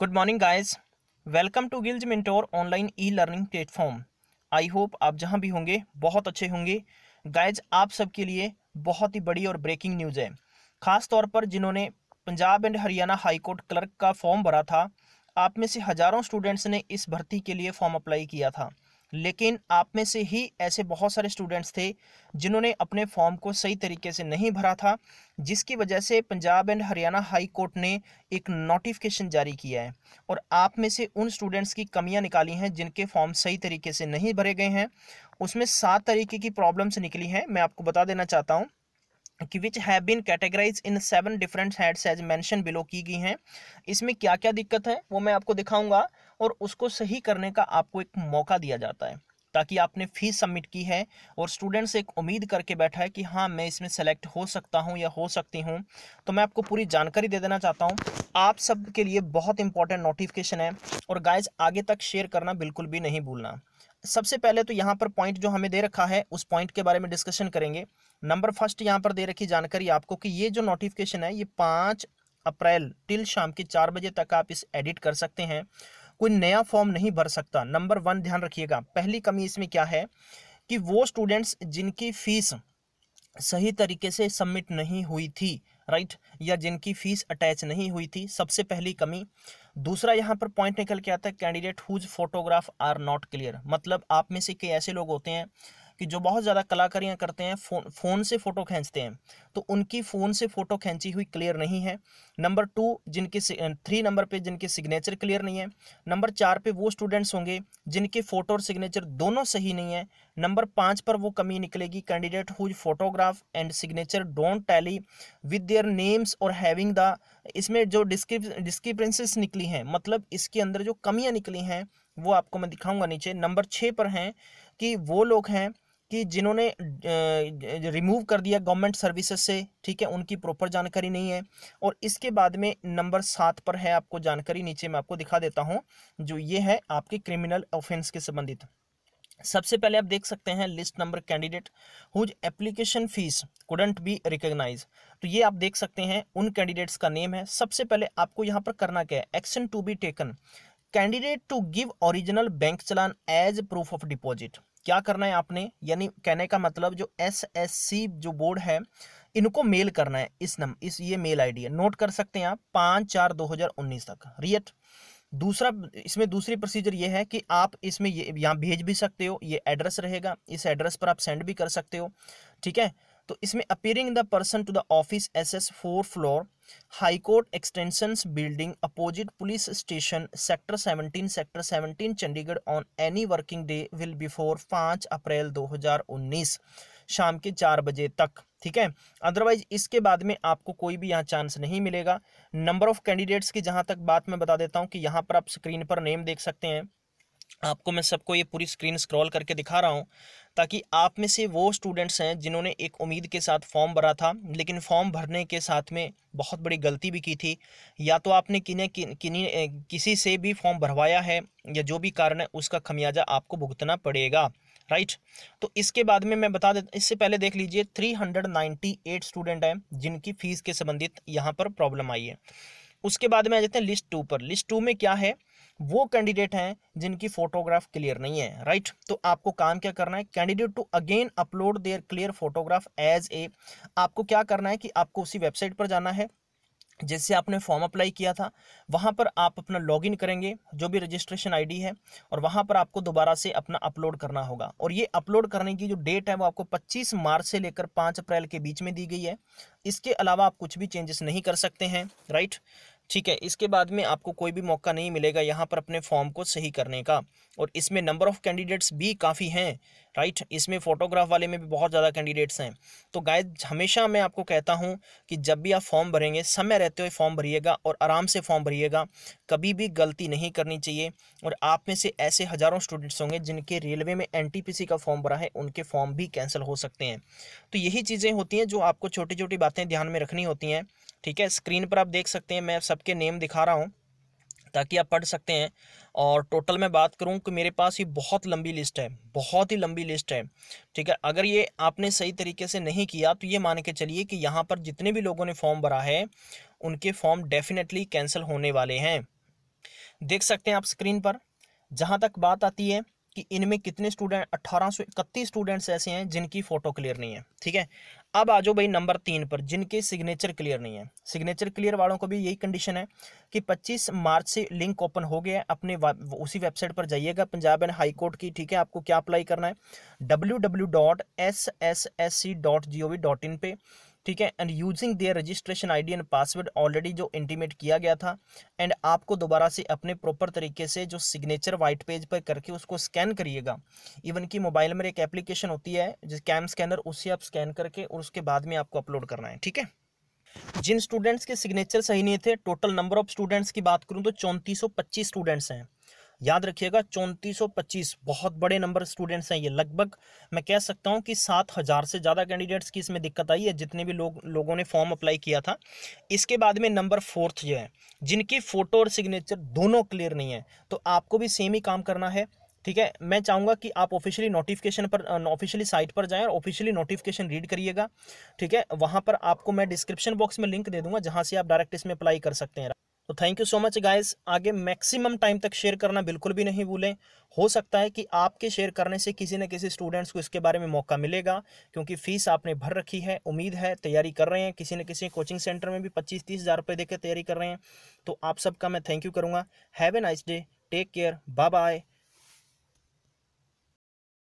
good morning guys welcome to Gillz mentor online e learning platform I hope आप जहां भी होंगे बहुत अच्छे होंगे गाइज आप सबके लिए बहुत ही बड़ी और ब्रेकिंग न्यूज़ है ख़ास तौर पर जिन्होंने Punjab and Haryana high court clerk का फॉर्म भरा था आप में से हज़ारों स्टूडेंट्स ने इस भर्ती के लिए फॉर्म अप्लाई किया था लेकिन आप में से ही ऐसे बहुत सारे स्टूडेंट्स थे जिन्होंने अपने फॉर्म को सही तरीके से नहीं भरा था जिसकी वजह से Punjab and Haryana high court ने एक नोटिफिकेशन जारी किया है और आप में से उन स्टूडेंट्स की कमियां निकाली हैं जिनके फॉर्म सही तरीके से नहीं भरे गए हैं उसमें सात तरीके की प्रॉब्लम्स निकली हैं मैं आपको बता देना चाहता हूँ कि which have been categorize in seven different heads as mention below की गई हैं इसमें क्या क्या दिक्कत है वो मैं आपको दिखाऊंगा और उसको सही करने का आपको एक मौका दिया जाता है ताकि आपने फीस सबमिट की है और स्टूडेंट्स एक उम्मीद करके बैठा है कि हाँ मैं इसमें सेलेक्ट हो सकता हूँ या हो सकती हूँ तो मैं आपको पूरी जानकारी दे देना चाहता हूँ आप सब के लिए बहुत इंपॉर्टेंट नोटिफिकेशन है और गाइज आगे तक शेयर करना बिल्कुल भी नहीं भूलना सबसे पहले तो यहाँ पर पॉइंट जो हमें दे रखा है उस पॉइंट के बारे में डिस्कशन करेंगे नंबर फर्स्ट यहाँ पर दे रखी जानकारी आपको कि ये जो नोटिफिकेशन है ये पाँच अप्रैल टिल शाम के चार बजे तक आप इस एडिट कर सकते हैं कोई नया फॉर्म नहीं भर सकता नंबर वन ध्यान रखिएगा पहली कमी इसमें क्या है कि वो स्टूडेंट्स जिनकी फीस सही तरीके से सबमिट नहीं हुई थी राइट या जिनकी फीस अटैच नहीं हुई थी सबसे पहली कमी दूसरा यहाँ पर पॉइंट निकल के आता है candidate whose photograph are not clear मतलब आप में से कई ऐसे लोग होते हैं कि जो बहुत ज़्यादा कलाकारियाँ करते हैं फ़ोन फ़ोन से फ़ोटो खींचते हैं तो उनकी फ़ोन से फ़ोटो खींची हुई क्लियर नहीं है नंबर टू जिनके थ्री नंबर पे जिनके सिग्नेचर क्लियर नहीं है नंबर चार पे वो स्टूडेंट्स होंगे जिनके फ़ोटो और सिग्नेचर दोनों सही नहीं है नंबर पाँच पर वो कमी निकलेगी candidate whose photograph and signature don't tally with their names और हैविंग द इसमें जो डिस्क्रिपेंसेस निकली हैं मतलब इसके अंदर जो कमियाँ निकली हैं वो आपको मैं दिखाऊंगा नीचे नंबर छः पर हैं कि वो लोग हैं कि जिन्होंने रिमूव कर दिया गवर्नमेंट सर्विसेज से ठीक है उनकी प्रॉपर जानकारी नहीं है और इसके बाद में नंबर सात पर है आपको जानकारी नीचे मैं आपको दिखा देता हूँ जो ये है आपके क्रिमिनल ऑफेंस के संबंधित सबसे पहले आप देख सकते हैं list number candidate whose application fees couldn't be recognize तो ये आप देख सकते हैं उन कैंडिडेट्स का नेम है सबसे पहले आपको यहाँ पर करना क्या है action to be taken candidate to give original bank challan as proof of deposit क्या करना है आपने यानी कहने का मतलब जो एस एस सी जो बोर्ड है इनको मेल करना है इस नंबर इस ये मेल आईडी है नोट कर सकते हैं आप पाँच चार दो हज़ार उन्नीस तक रियट दूसरा इसमें दूसरी प्रोसीजर ये है कि आप इसमें ये यहाँ भेज भी सकते हो ये एड्रेस रहेगा इस एड्रेस पर आप सेंड भी कर सकते हो ठीक है तो इसमें appearing the person to the office S S four floor high court extension building opposite police station sector 17 sector 17 Chandigarh on any working day will before 5 April 2019 शाम के चार बजे तक ठीक है अदरवाइज इसके बाद में आपको कोई भी यहाँ चांस नहीं मिलेगा नंबर ऑफ कैंडिडेट्स की जहाँ तक बात मैं बता देता हूँ कि यहाँ पर आप स्क्रीन पर नेम देख सकते हैं आपको मैं सबको ये पूरी स्क्रीन स्क्रॉल करके दिखा रहा हूँ ताकि आप में से वो स्टूडेंट्स हैं जिन्होंने एक उम्मीद के साथ फॉर्म भरा था लेकिन फॉर्म भरने के साथ में बहुत बड़ी गलती भी की थी या तो आपने किन्हीं किन्हीं किसी से भी फॉर्म भरवाया है या जो भी कारण है उसका खमियाजा आपको भुगतना पड़ेगा राइट तो इसके बाद में मैं बता देता इससे पहले देख लीजिए 398 स्टूडेंट हैं जिनकी फ़ीस के संबंधित यहाँ पर प्रॉब्लम आई है उसके बाद में आ जाते हैं लिस्ट टू पर लिस्ट टू में क्या है वो कैंडिडेट हैं जिनकी फोटोग्राफ क्लियर नहीं है राइट तो आपको काम क्या करना है candidate to again upload their clear photograph as a आपको क्या करना है कि आपको उसी वेबसाइट पर जाना है जिससे आपने फॉर्म अप्लाई किया था वहाँ पर आप अपना लॉगिन करेंगे जो भी रजिस्ट्रेशन आईडी है और वहाँ पर आपको दोबारा से अपना अपलोड करना होगा और ये अपलोड करने की जो डेट है वो आपको 25 मार्च से लेकर 5 अप्रैल के बीच में दी गई है इसके अलावा आप कुछ भी चेंजेस नहीं कर सकते हैं राइट ठीक है इसके बाद में आपको कोई भी मौका नहीं मिलेगा यहाँ पर अपने फॉर्म को सही करने का और इसमें नंबर ऑफ़ कैंडिडेट्स भी काफ़ी हैं राइट इसमें फोटोग्राफ वाले में भी बहुत ज़्यादा कैंडिडेट्स हैं तो गाय हमेशा मैं आपको कहता हूँ कि जब भी आप फॉर्म भरेंगे समय रहते हुए फॉर्म भरिएगा और आराम से फॉर्म भरिएगा कभी भी गलती नहीं करनी चाहिए और आप में से ऐसे हज़ारों स्टूडेंट्स होंगे जिनके रेलवे में एन का फॉर्म भरा है उनके फॉर्म भी कैंसिल हो सकते हैं तो यही चीज़ें होती हैं जो आपको छोटी छोटी बातें ध्यान में रखनी होती हैं ठीक है स्क्रीन पर आप देख सकते हैं मैं सबके नेम दिखा रहा हूँ ताकि आप पढ़ सकते हैं और टोटल मैं बात करूं कि मेरे पास ये बहुत लंबी लिस्ट है बहुत ही लंबी लिस्ट है ठीक है अगर ये आपने सही तरीके से नहीं किया तो ये मान के चलिए कि यहाँ पर जितने भी लोगों ने फॉर्म भरा है उनके फॉर्म डेफिनेटली कैंसिल होने वाले हैं देख सकते हैं आप स्क्रीन पर जहाँ तक बात आती है कि इनमें कितने स्टूडेंट अट्ठारह स्टूडेंट्स ऐसे हैं जिनकी फ़ोटो क्लियर नहीं है ठीक है अब आ जाओ भाई नंबर तीन पर जिनके सिग्नेचर क्लियर नहीं है सिग्नेचर क्लियर वालों को भी यही कंडीशन है कि 25 मार्च से लिंक ओपन हो गया है अपने उसी वेबसाइट पर जाइएगा पंजाब एंड हाई कोर्ट की ठीक है आपको क्या अप्लाई करना है W W dot S S S C dot G O V dot in पे ठीक है and using their registration ID and password already जो इंटीमेट किया गया था एंड आपको दोबारा से अपने प्रॉपर तरीके से जो सिग्नेचर वाइट पेज पर करके उसको स्कैन करिएगा इवन कि मोबाइल में एक एप्लीकेशन होती है जिस कैम स्कैनर उससे आप स्कैन करके और उसके बाद में आपको अपलोड करना है ठीक है जिन स्टूडेंट्स के सिग्नेचर सही नहीं थे टोटल नंबर ऑफ स्टूडेंट्स की बात करूँ तो चौंतीस स्टूडेंट्स हैं याद रखिएगा चौंतीस बहुत बड़े नंबर स्टूडेंट्स हैं ये लगभग मैं कह सकता हूँ कि सात हज़ार से ज़्यादा कैंडिडेट्स की इसमें दिक्कत आई है जितने भी लोग लोगों ने फॉर्म अप्लाई किया था इसके बाद में नंबर फोर्थ जो है जिनकी फ़ोटो और सिग्नेचर दोनों क्लियर नहीं है तो आपको भी सेम ही काम करना है ठीक है मैं चाहूँगा कि आप ऑफिशियली नोटिफिकेशन पर ऑफिशियली साइट पर जाएं और ऑफिशियली नोटिफिकेशन रीड करिएगा ठीक है वहाँ पर आपको मैं डिस्क्रिप्शन बॉक्स में लिंक दे दूंगा जहाँ से आप डायरेक्ट इसमें अप्लाई कर सकते हैं तो thank you so much guys आगे मैक्सिमम टाइम तक शेयर करना बिल्कुल भी नहीं भूलें हो सकता है कि आपके शेयर करने से किसी न किसी स्टूडेंट्स को इसके बारे में मौका मिलेगा क्योंकि फ़ीस आपने भर रखी है उम्मीद है तैयारी कर रहे हैं किसी न किसी कोचिंग सेंटर में भी पच्चीस तीस हज़ार रुपये देकर तैयारी कर रहे हैं तो आप सबका मैं थैंक यू करूँगा have a nice day take care bye bye